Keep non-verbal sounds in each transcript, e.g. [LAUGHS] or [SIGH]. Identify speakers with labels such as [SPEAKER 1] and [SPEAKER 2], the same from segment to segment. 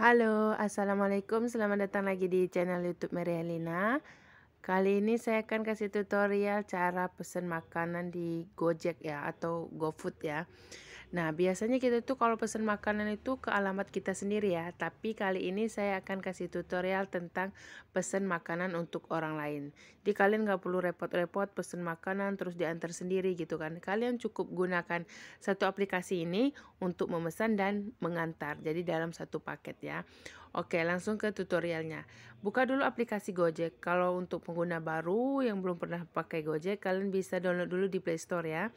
[SPEAKER 1] Halo, Assalamualaikum, selamat datang lagi di channel youtube Helena. Kali ini saya akan kasih tutorial cara pesan makanan di Gojek ya, atau GoFood ya Nah, biasanya kita tuh kalau pesan makanan itu ke alamat kita sendiri ya, tapi kali ini saya akan kasih tutorial tentang pesan makanan untuk orang lain. Jadi kalian nggak perlu repot-repot pesan makanan terus diantar sendiri gitu kan. Kalian cukup gunakan satu aplikasi ini untuk memesan dan mengantar. Jadi dalam satu paket ya. Oke, langsung ke tutorialnya. Buka dulu aplikasi Gojek. Kalau untuk pengguna baru yang belum pernah pakai Gojek, kalian bisa download dulu di Play Store ya.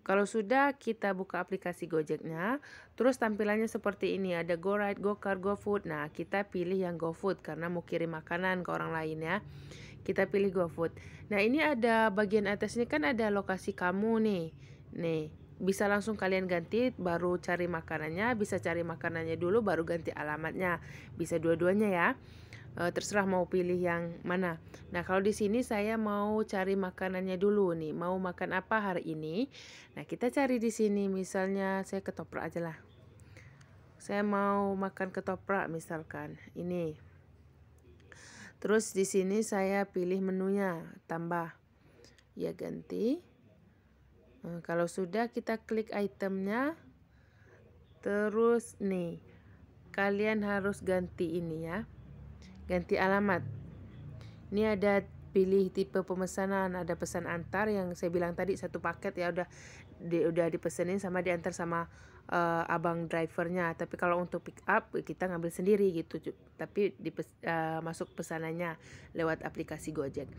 [SPEAKER 1] Kalau sudah kita buka aplikasi Gojeknya, terus tampilannya seperti ini, ada GoRide, GoCar, Food. Nah, kita pilih yang GoFood karena mau kirim makanan ke orang lain ya. Kita pilih GoFood. Nah, ini ada bagian atas ini kan ada lokasi kamu nih. Nih, bisa langsung kalian ganti baru cari makanannya bisa cari makanannya dulu baru ganti alamatnya bisa dua-duanya ya e, terserah mau pilih yang mana. Nah, kalau di sini saya mau cari makanannya dulu nih, mau makan apa hari ini. Nah, kita cari di sini misalnya saya ketoprak aja lah. Saya mau makan ketoprak misalkan. Ini. Terus di sini saya pilih menunya, tambah. Ya ganti. Nah, kalau sudah kita klik itemnya. Terus nih, kalian harus ganti ini ya ganti alamat ini ada pilih tipe pemesanan ada pesan antar yang saya bilang tadi satu paket ya udah di, udah dipesenin sama diantar sama uh, abang drivernya tapi kalau untuk pick up kita ngambil sendiri gitu tapi di uh, eh, masuk pesanannya lewat aplikasi Gojek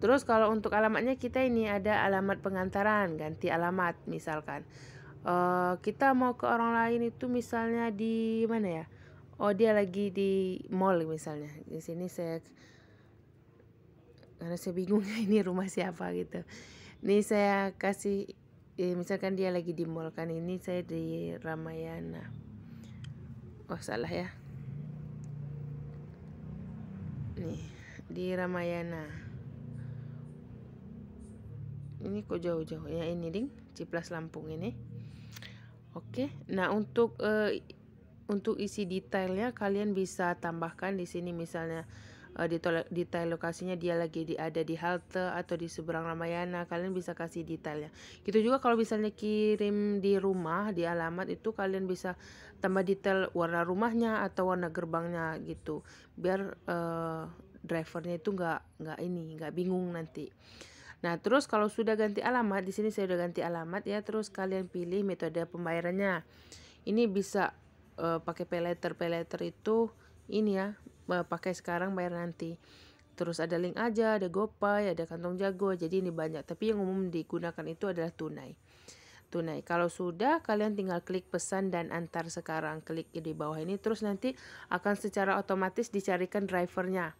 [SPEAKER 1] terus kalau untuk alamatnya kita ini ada alamat pengantaran ganti alamat misalkan uh, kita mau ke orang lain itu misalnya di mana ya oh dia lagi di mall misalnya di sini saya karena saya bingung [LAUGHS] ini rumah siapa gitu ini saya kasih ya, misalkan dia lagi di mall kan ini saya di Ramayana oh salah ya nih di Ramayana ini kok jauh-jauh ya ini ding Ciplas Lampung ini oke nah untuk uh, untuk isi detailnya kalian bisa tambahkan di sini misalnya eh, di detail, detail lokasinya dia lagi di, ada di halte atau di seberang Ramayana kalian bisa kasih detailnya gitu juga kalau misalnya kirim di rumah di alamat itu kalian bisa tambah detail warna rumahnya atau warna gerbangnya gitu biar uh, drivernya itu nggak nggak ini nggak bingung nanti Nah, terus kalau sudah ganti alamat, di sini saya sudah ganti alamat ya, terus kalian pilih metode pembayarannya. Ini bisa uh, pakai pay letter pay letter itu ini ya uh, pakai sekarang bayar nanti terus ada link aja ada gopay ada kantong jago jadi ini banyak tapi yang umum digunakan itu adalah tunai tunai kalau sudah kalian tinggal klik pesan dan antar sekarang klik di bawah ini terus nanti akan secara otomatis dicarikan drivernya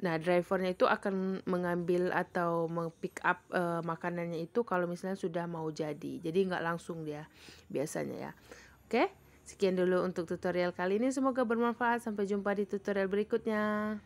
[SPEAKER 1] Nah, drivernya itu akan mengambil atau pick up e, makanannya itu kalau misalnya sudah mau jadi. Jadi nggak langsung dia biasanya ya. Oke. Okay? Sekian dulu untuk tutorial kali ini, semoga bermanfaat. Sampai jumpa di tutorial berikutnya.